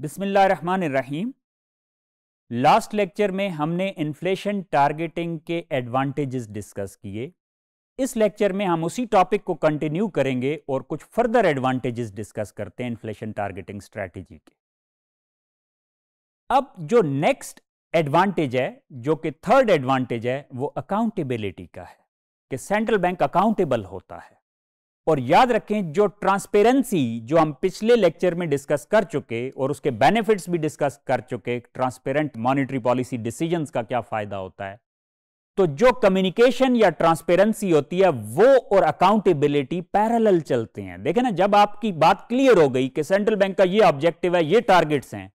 बिस्मिल्लाहिर्रहमानिर्रहीम last lecture में हमने इन्फ्लेशन टारगेटिंग के एडवांटेजेस डिस्कस किए इस लेक्चर में हम उसी टॉपिक को कंटिन्यू करेंगे और कुछ फर्दर एडवांटेजेस डिस्कस करते हैं इन्फ्लेशन टारगेटिंग स्ट्रैटेजी के अब जो नेक्स्ट एडवांटेज है जो कि थर्ड एडवांटेज है वो अकाउंटेबिलिटी का है कि सेंट्रल बैंक अकाउंटेबल होता है और याद रखें जो ट्रांसपेरेंसी जो हम पिछले लेक्चर में डिस्कस कर चुके और उसके बेनिफिट्स भी डिस्कस कर चुके ट्रांसपेरेंट मॉनिटरी पॉलिसी डिसीजंस का क्या फायदा होता है तो जो कम्युनिकेशन या ट्रांसपेरेंसी होती है वो और अकाउंटेबिलिटी पैरेलल चलते हैं देखे ना जब आपकी बात क्लियर हो गई कि सेंट्रल बैंक का ये ऑब्जेक्टिव है ये टारगेट्स हैं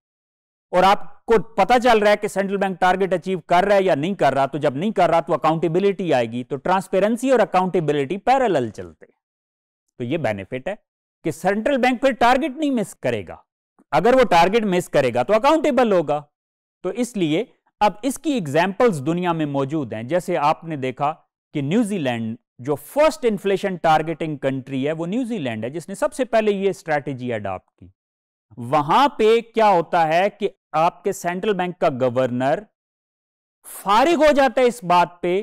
और आपको पता चल रहा है कि सेंट्रल बैंक टारगेट अचीव कर रहा है या नहीं कर रहा तो जब नहीं कर रहा तो अकाउंटेबिलिटी आएगी तो ट्रांसपेरेंसी और अकाउंटेबिलिटी पैरेलल चलते हैं तो ये बेनिफिट है कि सेंट्रल बैंक फिर टारगेट नहीं मिस करेगा अगर वो टारगेट मिस करेगा तो अकाउंटेबल होगा तो इसलिए अब इसकी एग्जाम्पल्स दुनिया में मौजूद हैं जैसे आपने देखा कि न्यूजीलैंड जो फर्स्ट इन्फ्लेशन टारगेटिंग कंट्री है वो न्यूजीलैंड है जिसने सबसे पहले ये स्ट्रैटेजी अडॉप्ट की वहां पे क्या होता है कि आपके सेंट्रल बैंक का गवर्नर फारिग हो जाता है इस बात पे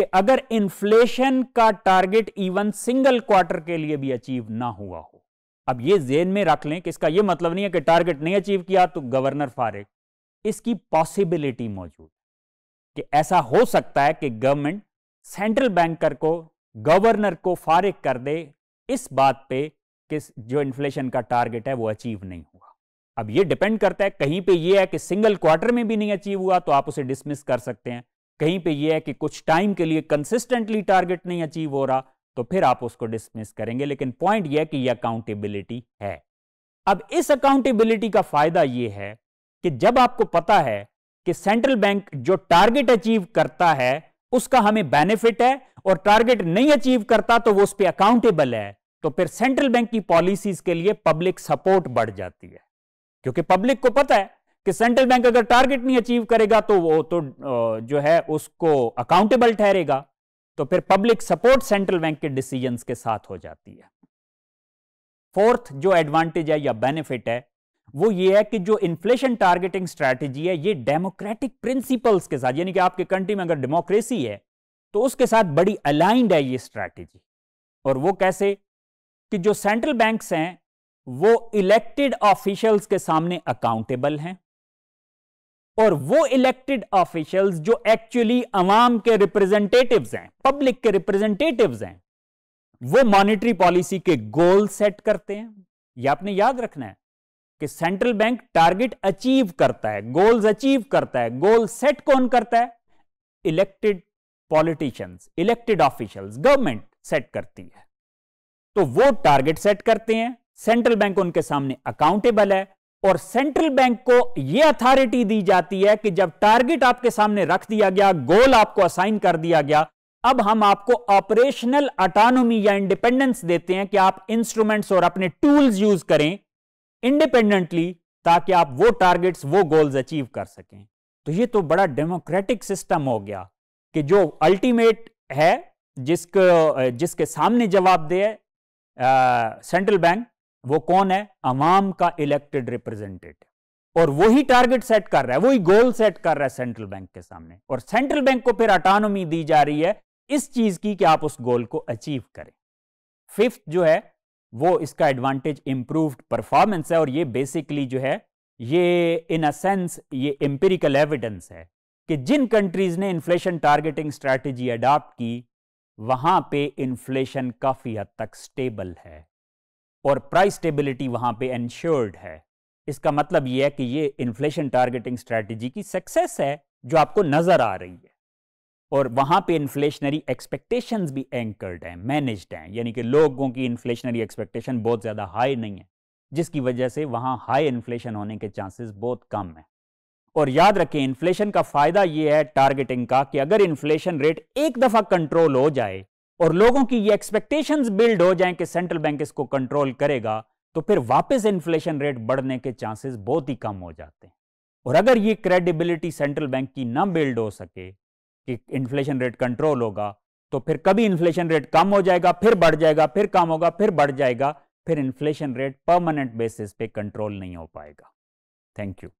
कि अगर इन्फ्लेशन का टारगेट इवन सिंगल क्वार्टर के लिए भी अचीव ना हुआ हो अब ये जेन में रख लें कि इसका यह मतलब नहीं है कि टारगेट नहीं अचीव किया तो गवर्नर फारिक इसकी पॉसिबिलिटी मौजूद कि ऐसा हो सकता है कि गवर्नमेंट सेंट्रल बैंकर को गवर्नर को फारिग कर दे इस बात पे कि जो इन्फ्लेशन का टारगेट है वो अचीव नहीं हुआ अब ये डिपेंड करता है कहीं पे ये है कि सिंगल क्वार्टर में भी नहीं अचीव हुआ तो आप उसे डिसमिस कर सकते हैं कहीं पे ये है कि कुछ टाइम के लिए कंसिस्टेंटली टारगेट नहीं अचीव हो रहा तो फिर आप उसको डिसमिस करेंगे लेकिन पॉइंट यह कि यह अकाउंटेबिलिटी है अब इस अकाउंटेबिलिटी का फायदा यह है कि जब आपको पता है कि सेंट्रल बैंक जो टारगेट अचीव करता है उसका हमें बेनिफिट है और टारगेट नहीं अचीव करता तो वो उस पर अकाउंटेबल है तो फिर सेंट्रल बैंक की पॉलिसीज के लिए पब्लिक सपोर्ट बढ़ जाती है क्योंकि पब्लिक को पता है कि सेंट्रल बैंक अगर टारगेट नहीं अचीव करेगा तो वो तो जो है उसको अकाउंटेबल ठहरेगा तो फिर पब्लिक सपोर्ट सेंट्रल बैंक के डिसीजन के साथ हो जाती है फोर्थ जो एडवांटेज है या बेनिफिट है वो ये है कि जो इन्फ्लेशन टारगेटिंग स्ट्रेटजी है ये डेमोक्रेटिक प्रिंसिपल्स के साथ यानी कि आपके कंट्री में अगर डेमोक्रेसी है तो उसके साथ बड़ी अलाइंड है ये स्ट्रेटजी और वो कैसे कि जो सेंट्रल बैंक्स हैं वो इलेक्टेड ऑफिशियल्स के सामने अकाउंटेबल हैं और वो इलेक्टेड ऑफिशियल्स जो एक्चुअली अवाम के रिप्रेजेंटेटिव्स हैं पब्लिक के रिप्रेजेंटेटिव्स हैं वो मॉनेटरी पॉलिसी के गोल सेट करते हैं ये आपने याद रखना है कि सेंट्रल बैंक टारगेट अचीव करता है गोल्स अचीव करता है गोल सेट कौन करता है elected politicians elected officials government set करती है तो वो टारगेट सेट करते हैं सेंट्रल बैंक उनके सामने अकाउंटेबल है और सेंट्रल बैंक को यह अथॉरिटी दी जाती है कि जब टारगेट आपके सामने रख दिया गया गोल आपको असाइन कर दिया गया अब हम आपको ऑपरेशनल अटानोमी या इंडिपेंडेंस देते हैं कि आप इंस्ट्रूमेंट्स और अपने टूल्स यूज करें इंडिपेंडेंटली ताकि आप वो टारगेट्स वो गोल्स अचीव कर सकें तो ये तो बड़ा डेमोक्रेटिक सिस्टम हो गया कि जो अल्टीमेट है जिसको जिसके सामने जवाब दे सेंट्रल बैंक वो कौन है अवाम का इलेक्टेड रिप्रेजेंटेटिव और वही टारगेट सेट कर रहा है वही गोल सेट कर रहा है सेंट्रल बैंक के सामने और सेंट्रल बैंक को फिर अटानोमी दी जा रही है इस चीज की कि आप उस गोल को अचीव करें फिफ्थ जो है वो इसका एडवांटेज इंप्रूव्ड परफॉर्मेंस है और ये बेसिकली जो है ये इन अ सेंस ये एम्पेरिकल एविडेंस है कि जिन कंट्रीज ने इन्फ्लेशन टारगेटिंग स्ट्रेटेजी अडॉप्ट की वहां पे इन्फ्लेशन काफी हद तक स्टेबल है और प्राइस स्टेबिलिटी वहां पे इंश्योर्ड है इसका मतलब यह है कि ये इन्फ्लेशन टारगेटिंग स्ट्रेटजी की सक्सेस है जो आपको नजर आ रही है और वहां पे इन्फ्लेशनरी एक्सपेक्टेशंस भी एंकर्ड हैं मैनेज्ड हैं यानी कि लोगों की इन्फ्लेशनरी एक्सपेक्टेशन बहुत ज़्यादा हाई नहीं है जिसकी वजह से वहां हाई इन्फ्लेशन होने के चांसेस बहुत कम है और याद रखें इन्फ्लेशन का फायदा यह है टारगेटिंग का कि अगर इन्फ्लेशन रेट एक दफ़ा कंट्रोल हो जाए और लोगों की ये एक्सपेक्टेशंस बिल्ड हो जाएं कि सेंट्रल बैंक इसको कंट्रोल करेगा तो फिर वापस इन्फ्लेशन रेट बढ़ने के चांसेस बहुत ही कम हो जाते हैं और अगर ये क्रेडिबिलिटी सेंट्रल बैंक की ना बिल्ड हो सके कि इन्फ्लेशन रेट कंट्रोल होगा तो फिर कभी इन्फ्लेशन रेट कम हो जाएगा फिर बढ़ जाएगा फिर कम होगा फिर बढ़ जाएगा फिर इन्फ्लेशन रेट परमानेंट बेसिस पे कंट्रोल नहीं हो पाएगा थैंक यू